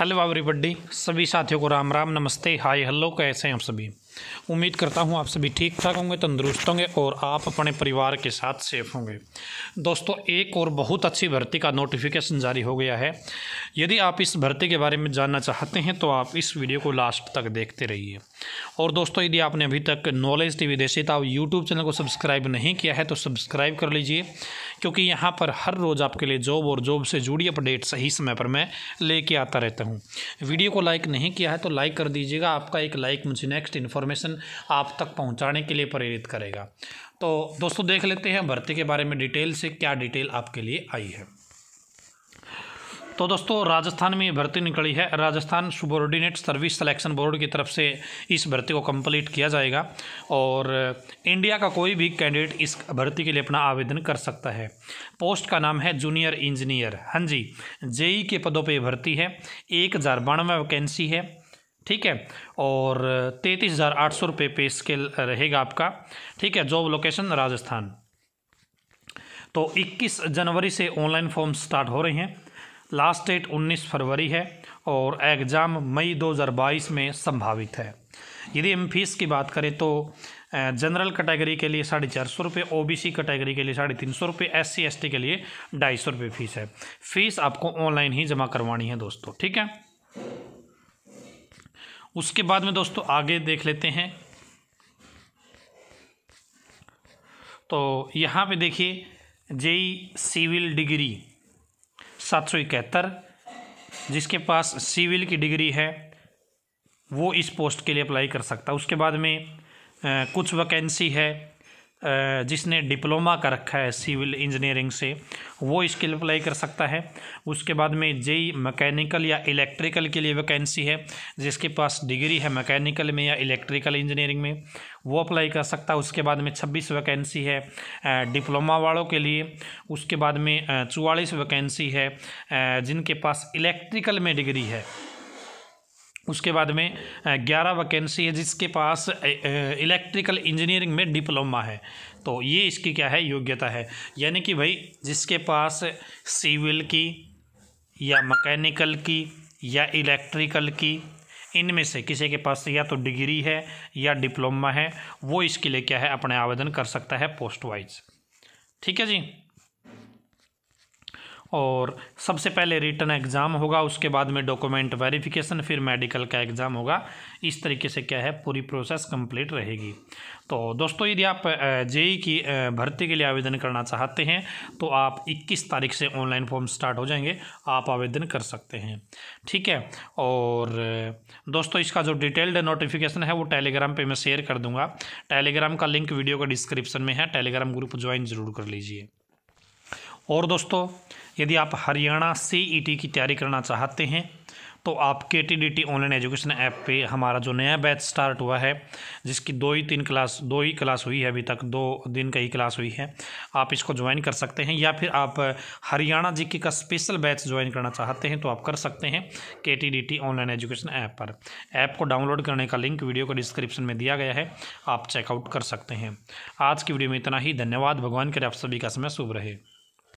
हलवावरी बड्डी सभी साथियों को राम राम नमस्ते हाय हेलो कैसे हैं आप सभी उम्मीद करता हूँ आप सभी ठीक ठाक होंगे तंदुरुस्त होंगे और आप अपने परिवार के साथ सेफ होंगे दोस्तों एक और बहुत अच्छी भर्ती का नोटिफिकेशन जारी हो गया है यदि आप इस भर्ती के बारे में जानना चाहते हैं तो आप इस वीडियो को लास्ट तक देखते रहिए और दोस्तों यदि आपने अभी तक नॉलेज टी वी देशीताव यूट्यूब चैनल को सब्सक्राइब नहीं किया है तो सब्सक्राइब कर लीजिए क्योंकि यहाँ पर हर रोज़ आपके लिए जॉब और जॉब से जुड़ी अपडेट सही समय पर मैं लेके आता रहता हूँ वीडियो को लाइक नहीं किया है तो लाइक कर दीजिएगा आपका एक लाइक मुझे नेक्स्ट इन्फॉर्म इन्फॉर्मेशन आप तक पहुंचाने के लिए प्रेरित करेगा तो दोस्तों देख लेते हैं भर्ती के बारे में डिटेल से क्या डिटेल आपके लिए आई है तो दोस्तों राजस्थान में ये भर्ती निकली है Rajasthan subordinate service selection board की तरफ से इस भर्ती को कंप्लीट किया जाएगा और इंडिया का कोई भी कैंडिडेट इस भर्ती के लिए अपना आवेदन कर सकता है पोस्ट का नाम है जूनियर इंजीनियर हाँ जी जेई के पदों पर भर्ती है एक हज़ार बानवे वैकेंसी है ठीक है और तैंतीस हज़ार आठ सौ रुपये पे स्केल रहेगा आपका ठीक है जॉब लोकेशन राजस्थान तो 21 जनवरी से ऑनलाइन फॉर्म स्टार्ट हो रहे हैं लास्ट डेट 19 फरवरी है और एग्ज़ाम मई 2022 में संभावित है यदि हम फीस की बात करें तो जनरल कैटेगरी के लिए साढ़े चार सौ रुपये ओ कैटेगरी के लिए साढ़े तीन सौ रुपये एस सी के लिए ढाई सौ रुपये फ़ीस है फ़ीस आपको ऑनलाइन ही जमा करवानी है दोस्तों ठीक है उसके बाद में दोस्तों आगे देख लेते हैं तो यहाँ पे देखिए जेई सिविल डिग्री सात सौ इकहत्तर जिसके पास सिविल की डिग्री है वो इस पोस्ट के लिए अप्लाई कर सकता है उसके बाद में आ, कुछ वैकेंसी है जिसने डिप्लोमा कर रखा है सिविल इंजीनियरिंग से वो इसके लिए अप्लाई कर सकता है उसके बाद में जेई मैकेनिकल या इलेक्ट्रिकल के लिए वैकेंसी है जिसके पास डिग्री है मैकेनिकल में या इलेक्ट्रिकल इंजीनियरिंग में वो अप्लाई कर सकता है उसके बाद में छब्बीस वैकेंसी है डिप्लोमा वालों के लिए उसके बाद में चौवालीस वैकेंसी है जिनके पास इलेक्ट्रिकल में डिग्री है उसके बाद में ग्यारह वैकेंसी है जिसके पास इलेक्ट्रिकल इंजीनियरिंग में डिप्लोमा है तो ये इसकी क्या है योग्यता है यानी कि भाई जिसके पास सिविल की या मैकेनिकल की या इलेक्ट्रिकल की इनमें से किसी के पास या तो डिग्री है या डिप्लोमा है वो इसके लिए क्या है अपने आवेदन कर सकता है पोस्ट वाइज ठीक है जी और सबसे पहले रिटर्न एग्ज़ाम होगा उसके बाद में डॉक्यूमेंट वेरिफिकेशन फिर मेडिकल का एग्ज़ाम होगा इस तरीके से क्या है पूरी प्रोसेस कंप्लीट रहेगी तो दोस्तों यदि आप जेई की भर्ती के लिए आवेदन करना चाहते हैं तो आप 21 तारीख से ऑनलाइन फॉर्म स्टार्ट हो जाएंगे आप आवेदन कर सकते हैं ठीक है और दोस्तों इसका जो डिटेल्ड नोटिफिकेशन है वो टेलीग्राम पर मैं शेयर कर दूंगा टेलीग्राम का लिंक वीडियो का डिस्क्रिप्शन में है टेलीग्राम ग्रुप ज्वाइन ज़रूर कर लीजिए और दोस्तों यदि आप हरियाणा सीईटी e की तैयारी करना चाहते हैं तो आप K T D T online education app पे हमारा जो नया बैच स्टार्ट हुआ है जिसकी दो ही तीन क्लास दो ही क्लास हुई है अभी तक दो दिन का ही क्लास हुई है आप इसको ज्वाइन कर सकते हैं या फिर आप हरियाणा जी का स्पेशल बैच ज्वाइन करना चाहते हैं तो आप कर सकते हैं K T D T online education app पर ऐप को डाउनलोड करने का लिंक वीडियो को डिस्क्रिप्शन में दिया गया है आप चेकआउट कर सकते हैं आज की वीडियो में इतना ही धन्यवाद भगवान करे आप सभी का समय शुभ रहे